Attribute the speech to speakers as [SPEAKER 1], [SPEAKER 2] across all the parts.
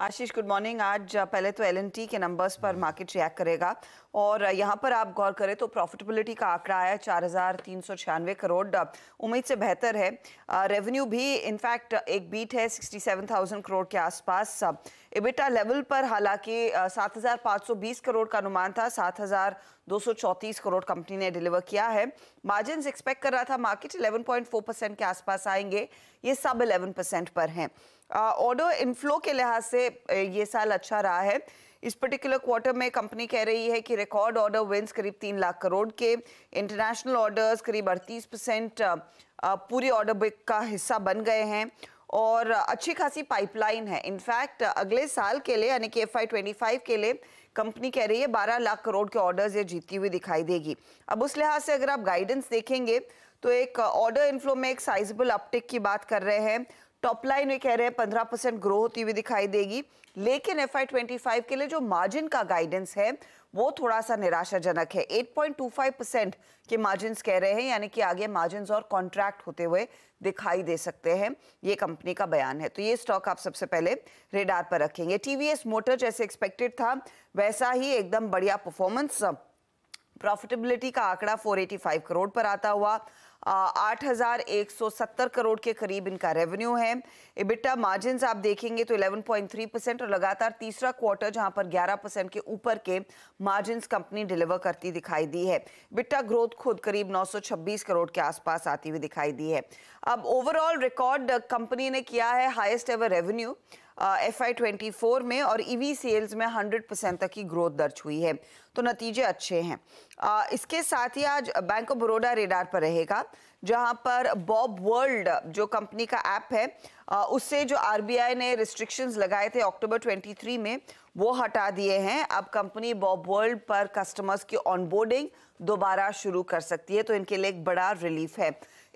[SPEAKER 1] आशीष good morning आज पहले तो एलएनटी के नंबर्स पर मार्केट हम्म। रिएक्ट करेगा और यहाँ पर आप गौर करें तो प्रॉफिटेबिलिटी का आंकड़ा आया चार हजार तीन सौ छियानवे करोड़ उम्मीद से बेहतर है रेवेन्यू भी इनफैक्ट एक बीट है सिक्सटी सेवन थाउजेंड करोड़ के आसपास इबिटा लेवल पर हालांकि सात हजार पाँच सौ बीस करोड़ का अनुमान था सात हजार दो सौ चौंतीस करोड़ कंपनी ने डिलीवर किया है मार्जिन एक्सपेक्ट कर रहा था market eleven point four percent के आसपास आएंगे ये सब इलेवन परसेंट पर हैं ऑर्डर इनफ्लो के लिहाज से ये साल अच्छा रहा है इस पर्टिकुलर क्वार्टर में कंपनी कह रही है कि रिकॉर्ड ऑर्डर विंस करीब तीन लाख करोड़ के इंटरनेशनल ऑर्डर्स करीब अड़तीस परसेंट पूरी ऑर्डर बुक का हिस्सा बन गए हैं और अच्छी खासी पाइपलाइन है इनफैक्ट अगले साल के लिए यानी कि एफ आई के लिए कंपनी कह रही है 12 लाख करोड़ के ऑर्डर्स ये जीती हुई दिखाई देगी अब उस लिहाज से अगर आप गाइडेंस देखेंगे तो एक ऑर्डर इनफ्लो में एक साइजेबल अपटेक की बात कर रहे हैं टॉप लाइन में कह रहे हैं पंद्रह परसेंट ग्रो होती हुई दिखाई देगी लेकिन एफ आई ट्वेंटी फाइव के लिए जो मार्जिन का गाइडेंस है वो थोड़ा सा निराशाजनक है eight point two five percent के मार्जिन कह रहे हैं यानी कि आगे मार्जिन और कॉन्ट्रैक्ट होते हुए दिखाई दे सकते हैं ये कंपनी का बयान है तो ये स्टॉक आप सबसे पहले रेडार पर रखेंगे टीवीएस मोटर जैसे एक्सपेक्टेड था वैसा ही एकदम बढ़िया परफॉर्मेंस प्रॉफिटेबिलिटी का आंकड़ा 485 करोड़ पर आता हुआ आठ करोड़ के करीब इनका रेवेन्यू है इबिट्टा मार्जिन आप देखेंगे तो 11.3 परसेंट और लगातार तीसरा क्वार्टर जहां पर 11 परसेंट के ऊपर के मार्जिन कंपनी डिलीवर करती दिखाई दी है इबिटा ग्रोथ खुद करीब 926 करोड़ के आसपास आती हुई दिखाई दी है अब ओवरऑल रिकॉर्ड कंपनी ने किया है highest ever revenue F I twenty four में और ई वी सेल्स में हंड्रेड परसेंट तक की ग्रोथ दर्ज हुई है तो नतीजे अच्छे हैं uh, इसके साथ ही आज बैंक ऑफ बड़ोडा रेडार पर रहेगा जहां पर बॉब वर्ल्ड जो कंपनी का ऐप है उससे जो आरबीआई ने रिस्ट्रिक्शंस लगाए थे अक्टूबर ट्वेंटी थ्री में वो हटा दिए हैं अब कंपनी बॉब वर्ल्ड पर कस्टमर्स की ऑनबोर्डिंग दोबारा शुरू कर सकती है तो इनके लिए एक बड़ा रिलीफ है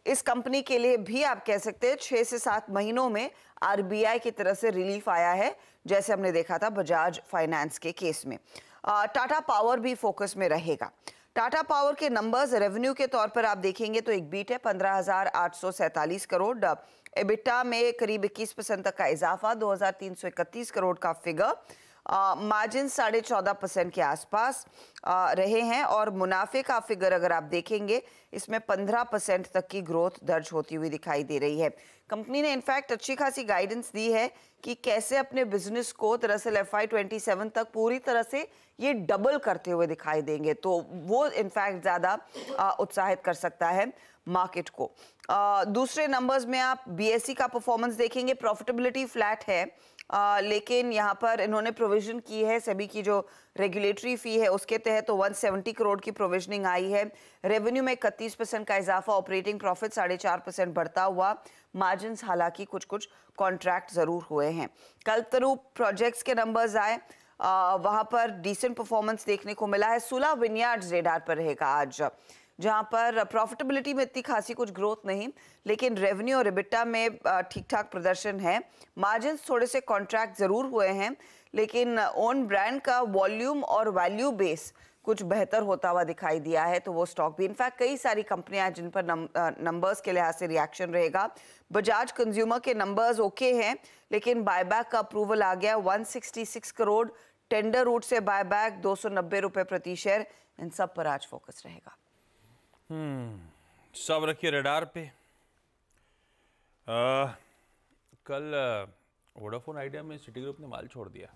[SPEAKER 1] इस कंपनी के लिए भी आप कह सकते हैं छह से सात महीनों में आरबीआई की तरफ से रिलीफ आया है जैसे हमने देखा था बजाज फाइनेंस के केस में टाटा पावर भी फोकस में रहेगा टाटा पावर के नंबर्स रेवेन्यू के तौर पर आप देखेंगे तो एक बीट है पंद्रह हजार आठ सौ करोड़ एबिटा में करीब इक्कीस परसेंट तक का इजाफा दो हजार तीन सौ इकतीस करोड़ का फिगर मार्जिन साढ़े चौदह परसेंट के आसपास आ, रहे हैं और मुनाफे का फिगर अगर आप देखेंगे इसमें पंद्रह परसेंट तक की ग्रोथ दर्ज होती हुई दिखाई दे रही है कंपनी ने इनफैक्ट अच्छी खासी गाइडेंस दी है कि कैसे अपने बिजनेस को दरअसल एफ आई ट्वेंटी सेवन तक पूरी तरह से ये डबल करते हुए दिखाई देंगे तो वो इनफैक्ट ज़्यादा उत्साहित कर सकता है मार्केट को आ, दूसरे नंबर्स में आप बीएसई e का परफॉर्मेंस देखेंगे प्रॉफिटेबिलिटी फ्लैट है आ, लेकिन यहाँ पर इन्होंने प्रोविजन की है सभी की जो रेगुलेटरी फ़ी है उसके तहत तो 170 करोड़ की प्रोविजनिंग आई है रेवेन्यू में इकतीस परसेंट का इजाफा ऑपरेटिंग प्रॉफिट साढ़े चार परसेंट बढ़ता हुआ मार्जिन हालांकि कुछ कुछ कॉन्ट्रैक्ट ज़रूर हुए हैं कल तरु प्रोजेक्ट्स के नंबर्स आए वहाँ पर डिसेंट परफॉर्मेंस देखने को मिला है सुलह विनियार्ड रेडार पर रहेगा आज जहां पर प्रॉफिटेबिलिटी में इतनी खासी कुछ ग्रोथ नहीं लेकिन रेवेन्यू और रिबिटा में ठीक ठाक प्रदर्शन है मार्जिन थोड़े से कॉन्ट्रैक्ट ज़रूर हुए हैं लेकिन ओन ब्रांड का वॉल्यूम और वैल्यू बेस कुछ बेहतर होता हुआ दिखाई दिया है तो वो स्टॉक भी इनफैक्ट कई सारी कंपनियां जिन पर नंबर्स के लिहाज से रिएक्शन रहेगा बजाज कंज्यूमर के नंबर्स ओके हैं लेकिन बायबैक का अप्रूवल आ गया 166 करोड़ टेंडर रूट से बायबैक दो सौ प्रति शेयर इन सब पर आज फोकस रहेगा
[SPEAKER 2] हम्म, सब रखिए रडार पे आ, कल वोडाफोन आइडिया में सिटी ग्रुप ने माल छोड़ दिया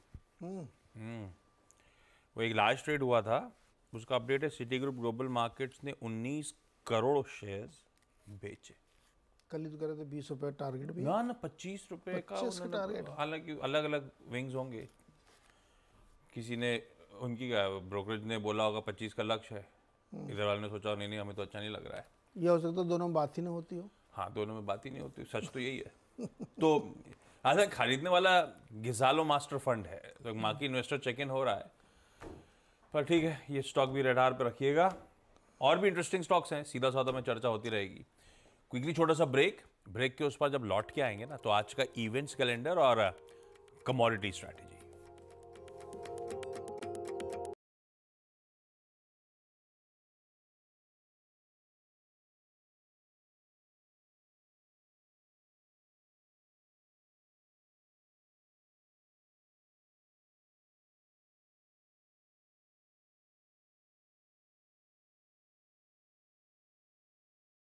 [SPEAKER 2] हम्म, हम्म वो एक लास्ट ट्रेड हुआ था उसका अपडेट है सिटी ग्रुप ग्लोबल मार्केट्स ने 19 करोड़ शेयर्स बेचे कल ही तो कह रहे थे बीस रुपये टारगेट भी ना ना पच्चीस रुपये का टारगेट तो हालांकि अलग अलग विंग्स होंगे किसी ने उनकी ब्रोकरेज ने बोला होगा पच्चीस का लक्ष्य है हम्म। इधर वाले ने सोचा नहीं नहीं हमें तो अच्छा नहीं लग रहा है ये हो सकता है दोनों में बात ही नहीं होती हो हाँ दोनों में बात ही नहीं होती सच तो यही है तो अच्छा खरीदने वाला घिसालो मास्टर फंड है तो बाकी इन्वेस्टर चेक इन हो रहा है पर ठीक है ये स्टॉक भी रेडार पर रखिएगा और भी इंटरेस्टिंग स्टॉक्स हैं सीधा साधा में चर्चा होती रहेगी क्विकली छोटा सा ब्रेक ब्रेक के उस पर जब लौट के आएंगे ना तो आज का इवेंट्स कैलेंडर और कमोडिटी स्ट्रैटेजी